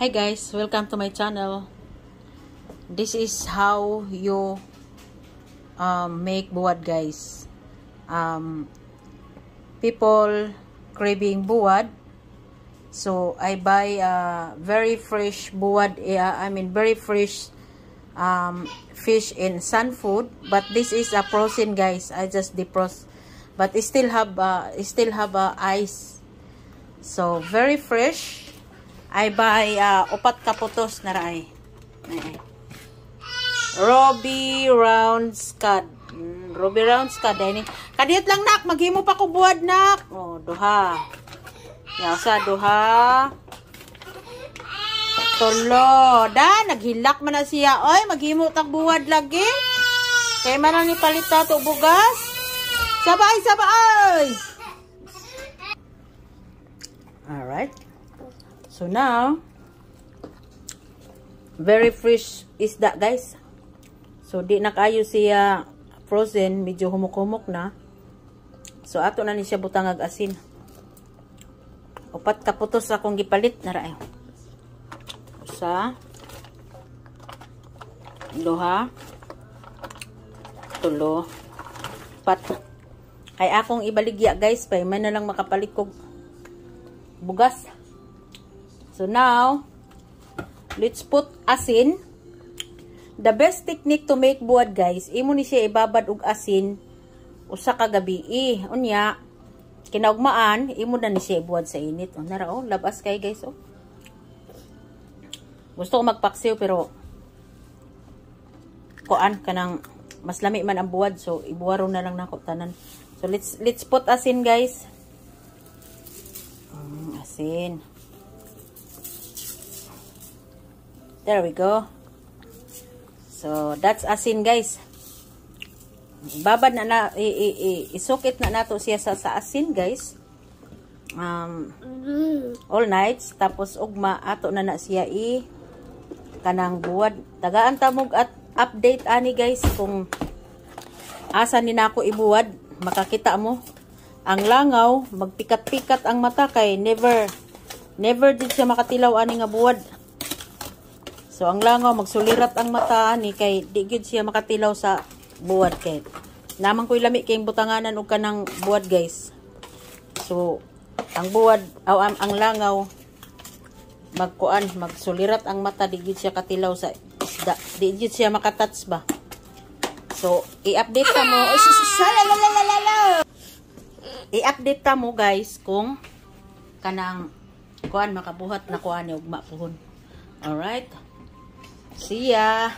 Hi guys, welcome to my channel. This is how you um, make buwad guys. Um, people craving buwad. So I buy uh, very fresh buwad, eh, uh, I mean very fresh um, fish in sun food. But this is a frozen guys. I just defrost. But it still have, uh, it still have uh, ice. So very fresh ay by uh, ah, upat kaputos na raay. Ay. Robbie Round Scud. Mm, Robbie Round Scud. Ay, Kadiit lang nak, maghimo pa ko buwad nak. Oh, duha. Yasa duha. Tulo. Da, naghilak man na siya. Oy, maghimo tak buwad lagi. Kay man ang ipalita to bugas. Sabay, sabay. All right. So now, very fresh is that guys. So di na siya frozen, medyo humuk na. So ato na ni siya butang ag asin. Upat ka putos akong gipalit na rayo. Usa. Eh. Duha. Tulo. Pat. Ay akong ibaligya guys, pay eh. man na lang makapalit kog bugas. So now, let's put asin. The best technique to make buwad guys, imo ni siya ibabad og asin usa ka gabi. Eh, unya kinaugmaan imo na ni siya buwad sa init. O oh, nara oh, labas kay guys oh. Gusto ko magpaksiw pero kuan kanang mas lami man ang buwad so ibuwaro na lang nako tanan. So let's let's put asin guys. Mm, asin. There we go. So, that's asin guys. Babad na na, i, isukit na nato siya sa, sa asin guys. Um, all nights. Tapos, ugma, ato na na siya i kanang buwad. Tagaan tamog at update ani guys kung asa ni nako ibuwad. Makakita mo. Ang langaw, magpikat-pikat ang mata kay never, never did siya makatilaw ani nga buwad. So ang langaw magsulirat ang mata ni kay di gid siya makatilaw sa buwad kay. Naman ko'y lami kay butanganan og kanang buwad guys. So ang buwad aw ang, ang langaw magkuan magsulirat ang mata di gid siya katilaw sa da, di gid siya makatouch ba. So i-update ta mo i-update ta mo guys kung kanang kuan makabuhat na kuan ni ugma puhon. All right. See ya!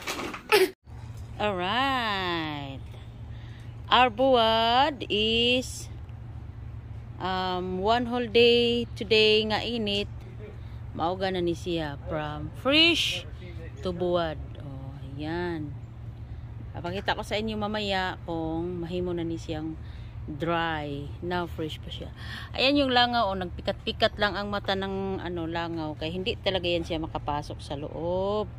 right. Our buwad is um, one whole day today nga init. Mauga na ni siya from fresh to buwad. Oh, ayan. Papakita ko sa inyo mamaya kung mahimo na ni siyang dry. Now fresh pa siya. Ayan yung langaw. Oh, Nagpikat-pikat lang ang mata ng ano, langaw. Kaya hindi talaga yan siya makapasok sa loob.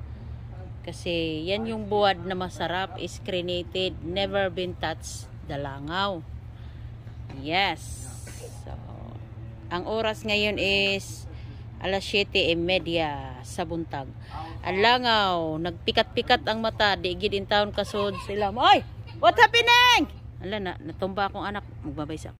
Kasi yan yung buwad na masarap, is crenated, never been touched dalangaw. Yes. So, ang oras ngayon is alas 7.30 e sa buntag. Alangaw, nagpikat-pikat ang mata, di gid in town kasod sila. Oy, what's happening? Ala na, natumba akong anak, magbabaysa.